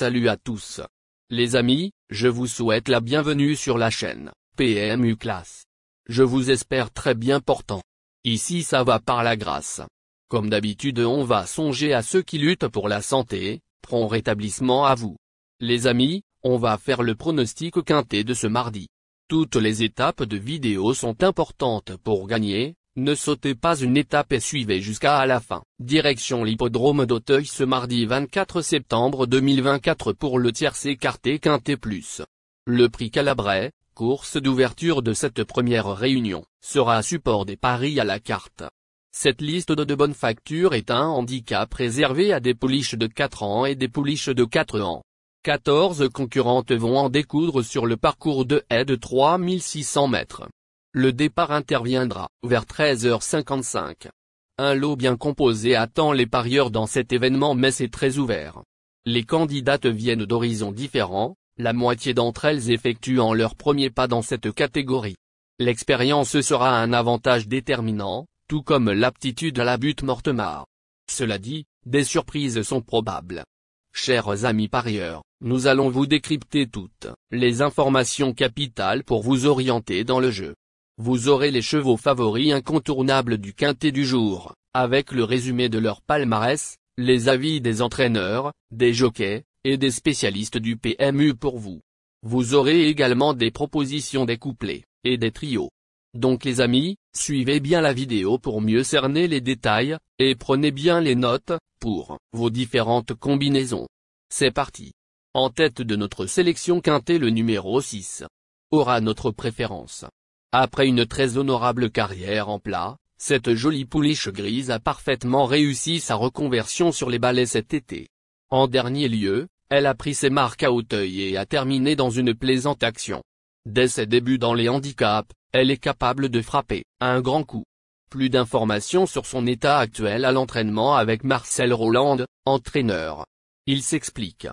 Salut à tous. Les amis, je vous souhaite la bienvenue sur la chaîne, PMU Class. Je vous espère très bien portant. Ici ça va par la grâce. Comme d'habitude on va songer à ceux qui luttent pour la santé, prompt rétablissement à vous. Les amis, on va faire le pronostic quinté de ce mardi. Toutes les étapes de vidéo sont importantes pour gagner, ne sautez pas une étape et suivez jusqu'à la fin. Direction l'hippodrome d'Auteuil ce mardi 24 septembre 2024 pour le tiers écarté Quintet Plus. Le prix Calabrais, course d'ouverture de cette première réunion, sera à support des paris à la carte. Cette liste de, de bonne facture est un handicap réservé à des pouliches de 4 ans et des pouliches de 4 ans. 14 concurrentes vont en découdre sur le parcours de haie de 3600 mètres. Le départ interviendra vers 13h55. Un lot bien composé attend les parieurs dans cet événement mais c'est très ouvert. Les candidates viennent d'horizons différents, la moitié d'entre elles effectuant leur premier pas dans cette catégorie. L'expérience sera un avantage déterminant, tout comme l'aptitude à la butte mortemart. Cela dit, des surprises sont probables. Chers amis parieurs, nous allons vous décrypter toutes les informations capitales pour vous orienter dans le jeu vous aurez les chevaux favoris incontournables du quintet du jour, avec le résumé de leur palmarès, les avis des entraîneurs, des jockeys, et des spécialistes du PMU pour vous. Vous aurez également des propositions des couplets, et des trios. Donc les amis, suivez bien la vidéo pour mieux cerner les détails, et prenez bien les notes, pour vos différentes combinaisons. C'est parti. En tête de notre sélection quintet le numéro 6 aura notre préférence. Après une très honorable carrière en plat, cette jolie pouliche grise a parfaitement réussi sa reconversion sur les balais cet été. En dernier lieu, elle a pris ses marques à Auteuil et a terminé dans une plaisante action. Dès ses débuts dans les handicaps, elle est capable de frapper, à un grand coup. Plus d'informations sur son état actuel à l'entraînement avec Marcel Roland, entraîneur. Il s'explique.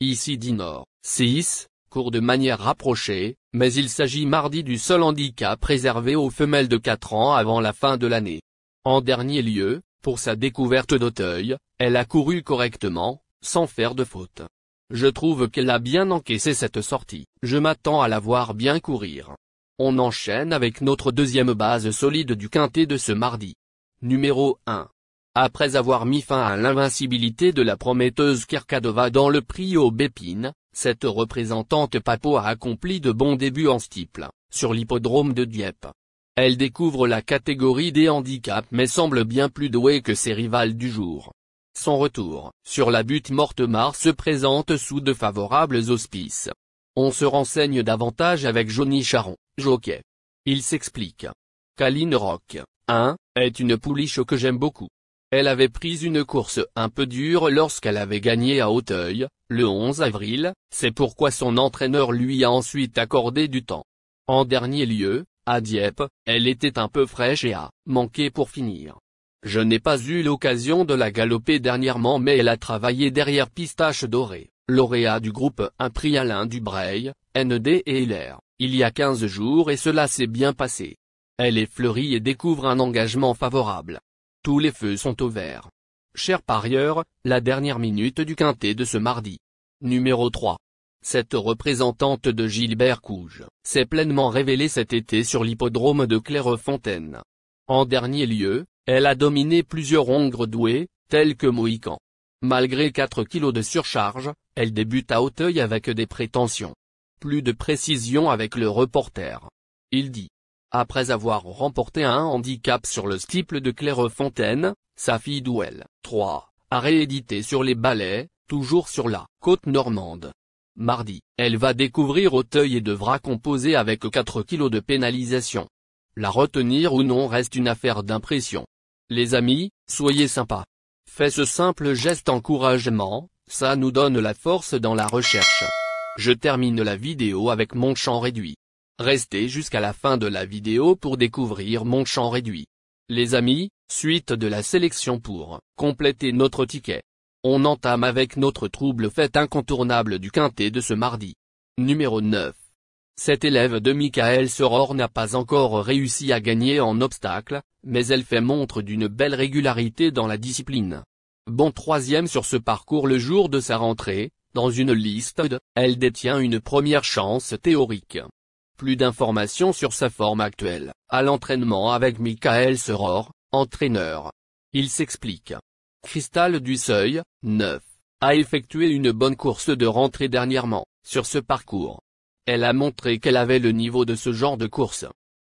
Ici Dinor, 6, cours de manière rapprochée, mais il s'agit mardi du seul handicap préservé aux femelles de 4 ans avant la fin de l'année. En dernier lieu, pour sa découverte d'Auteuil, elle a couru correctement, sans faire de faute. Je trouve qu'elle a bien encaissé cette sortie, je m'attends à la voir bien courir. On enchaîne avec notre deuxième base solide du quintet de ce mardi. Numéro 1. Après avoir mis fin à l'invincibilité de la prometteuse Kerkadova dans le prix Bépine. Cette représentante Papo a accompli de bons débuts en stiple sur l'hippodrome de Dieppe. Elle découvre la catégorie des handicaps mais semble bien plus douée que ses rivales du jour. Son retour, sur la butte Mortemar se présente sous de favorables auspices. On se renseigne davantage avec Johnny Charon, jockey. Il s'explique. Kaline Rock, 1, est une pouliche que j'aime beaucoup. Elle avait pris une course un peu dure lorsqu'elle avait gagné à Auteuil, le 11 avril, c'est pourquoi son entraîneur lui a ensuite accordé du temps. En dernier lieu, à Dieppe, elle était un peu fraîche et a manqué pour finir. Je n'ai pas eu l'occasion de la galoper dernièrement mais elle a travaillé derrière Pistache Doré, lauréat du groupe Un prix Alain Dubreuil, ND et Hilaire, il y a 15 jours et cela s'est bien passé. Elle est fleurie et découvre un engagement favorable. Tous les feux sont au vert. Cher parieur, la dernière minute du quintet de ce mardi. Numéro 3. Cette représentante de Gilbert Couge s'est pleinement révélée cet été sur l'hippodrome de Clairefontaine. En dernier lieu, elle a dominé plusieurs ongres doués, tels que Mohican. Malgré 4 kilos de surcharge, elle débute à Hauteuil avec des prétentions. Plus de précision avec le reporter. Il dit. Après avoir remporté un handicap sur le steeple de Clairefontaine, sa fille Douelle, 3, a réédité sur les balais, toujours sur la côte normande. Mardi, elle va découvrir Auteuil et devra composer avec 4 kilos de pénalisation. La retenir ou non reste une affaire d'impression. Les amis, soyez sympas. Faites ce simple geste encouragement, ça nous donne la force dans la recherche. Je termine la vidéo avec mon champ réduit. Restez jusqu'à la fin de la vidéo pour découvrir mon champ réduit. Les amis, suite de la sélection pour compléter notre ticket. On entame avec notre trouble fait incontournable du quintet de ce mardi. Numéro 9. Cette élève de Michael Soror n'a pas encore réussi à gagner en obstacle, mais elle fait montre d'une belle régularité dans la discipline. Bon troisième sur ce parcours le jour de sa rentrée, dans une liste elle détient une première chance théorique. Plus d'informations sur sa forme actuelle, à l'entraînement avec Michael Seror, entraîneur. Il s'explique. Cristal du Seuil, 9, a effectué une bonne course de rentrée dernièrement, sur ce parcours. Elle a montré qu'elle avait le niveau de ce genre de course.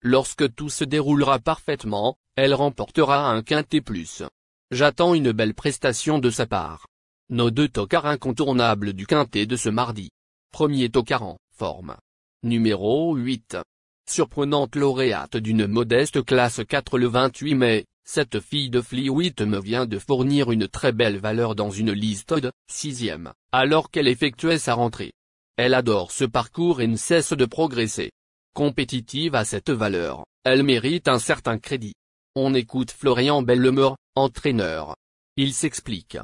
Lorsque tout se déroulera parfaitement, elle remportera un quintet plus. J'attends une belle prestation de sa part. Nos deux tocards incontournables du quintet de ce mardi. Premier tocard en forme, Numéro 8. Surprenante lauréate d'une modeste classe 4 le 28 mai, cette fille de Flewitt me vient de fournir une très belle valeur dans une liste de 6e, alors qu'elle effectuait sa rentrée. Elle adore ce parcours et ne cesse de progresser. Compétitive à cette valeur, elle mérite un certain crédit. On écoute Florian Bellemeur, entraîneur. Il s'explique.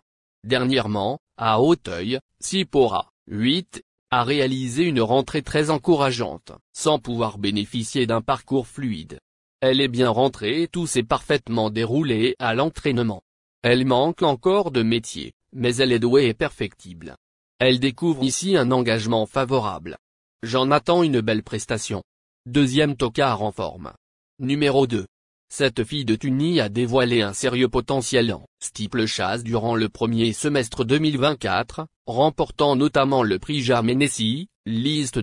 Dernièrement, à Hauteuil, Sipora, 8, a réalisé une rentrée très encourageante, sans pouvoir bénéficier d'un parcours fluide. Elle est bien rentrée et tout s'est parfaitement déroulé à l'entraînement. Elle manque encore de métier, mais elle est douée et perfectible. Elle découvre ici un engagement favorable. J'en attends une belle prestation. Deuxième tocard en forme. Numéro 2. Cette fille de Tunis a dévoilé un sérieux potentiel en steeple chasse durant le premier semestre 2024, remportant notamment le prix Nessie, liste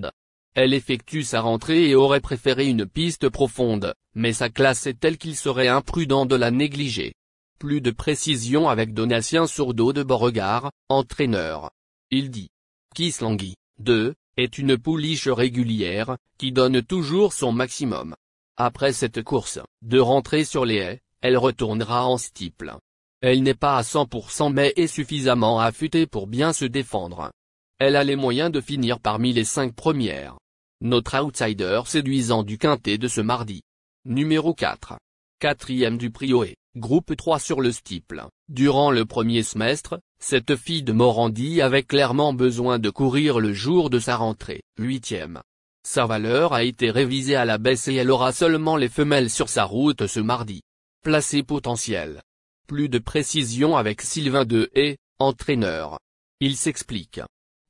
Elle effectue sa rentrée et aurait préféré une piste profonde, mais sa classe est telle qu'il serait imprudent de la négliger. Plus de précision avec Donatien Sourdeau de Beauregard, entraîneur. Il dit. Kislangui, 2, est une pouliche régulière, qui donne toujours son maximum. Après cette course, de rentrée sur les haies, elle retournera en stiple. Elle n'est pas à 100% mais est suffisamment affûtée pour bien se défendre. Elle a les moyens de finir parmi les 5 premières. Notre outsider séduisant du quintet de ce mardi. Numéro 4. Quatrième du Prioé, e, groupe 3 sur le stiple. Durant le premier semestre, cette fille de Morandi avait clairement besoin de courir le jour de sa rentrée. Huitième. Sa valeur a été révisée à la baisse et elle aura seulement les femelles sur sa route ce mardi. Placé potentiel. Plus de précision avec Sylvain et, entraîneur. Il s'explique.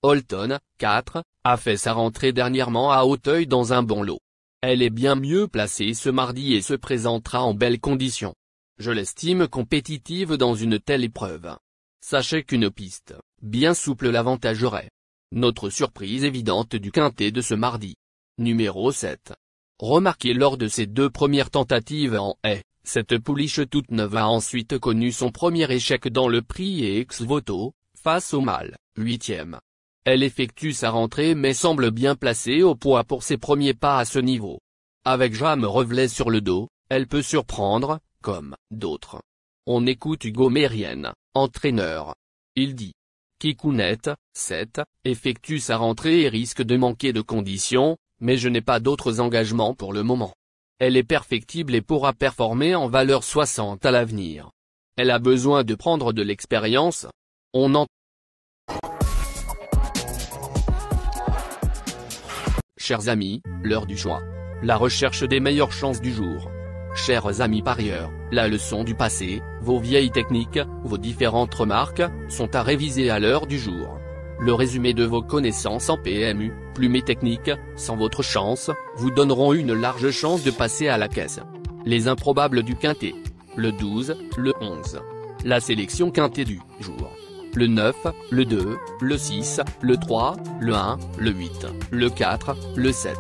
Holton, 4, a fait sa rentrée dernièrement à Hauteuil dans un bon lot. Elle est bien mieux placée ce mardi et se présentera en belles conditions. Je l'estime compétitive dans une telle épreuve. Sachez qu'une piste, bien souple l'avantagerait. Notre surprise évidente du quintet de ce mardi. Numéro 7. Remarquez lors de ses deux premières tentatives en haie, cette pouliche toute neuve a ensuite connu son premier échec dans le prix et ex voto, face au mâle, huitième. Elle effectue sa rentrée mais semble bien placée au poids pour ses premiers pas à ce niveau. Avec Jam Revelet sur le dos, elle peut surprendre, comme d'autres. On écoute Hugo Mérienne, entraîneur. Il dit. Kikounet, 7, effectue sa rentrée et risque de manquer de conditions, mais je n'ai pas d'autres engagements pour le moment. Elle est perfectible et pourra performer en valeur 60 à l'avenir. Elle a besoin de prendre de l'expérience. On en... Chers amis, l'heure du choix. La recherche des meilleures chances du jour. Chers amis parieurs, la leçon du passé, vos vieilles techniques, vos différentes remarques, sont à réviser à l'heure du jour. Le résumé de vos connaissances en PMU, plume technique, sans votre chance, vous donneront une large chance de passer à la caisse. Les improbables du quintet. Le 12, le 11. La sélection quintet du jour. Le 9, le 2, le 6, le 3, le 1, le 8, le 4, le 7.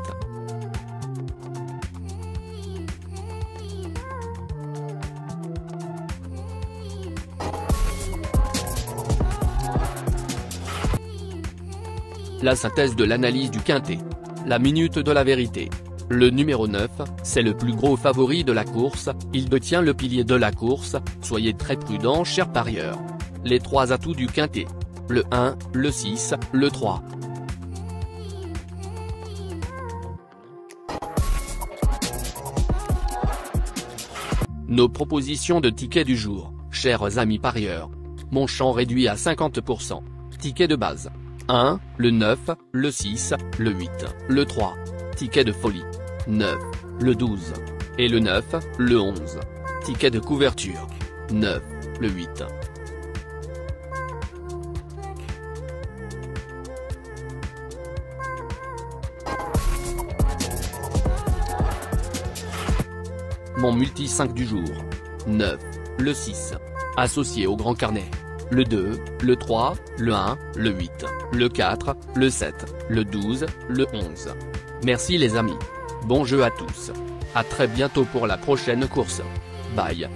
La synthèse de l'analyse du quintet. La minute de la vérité. Le numéro 9, c'est le plus gros favori de la course, il détient le pilier de la course, soyez très prudents, chers parieurs. Les trois atouts du quintet. Le 1, le 6, le 3. Nos propositions de tickets du jour, chers amis parieurs. Mon champ réduit à 50%. Ticket de base. 1, le 9, le 6, le 8, le 3. Ticket de folie. 9, le 12. Et le 9, le 11. Ticket de couverture. 9, le 8. Mon multi 5 du jour. 9, le 6. Associé au grand carnet le 2, le 3, le 1, le 8, le 4, le 7, le 12, le 11. Merci les amis. Bon jeu à tous. A très bientôt pour la prochaine course. Bye.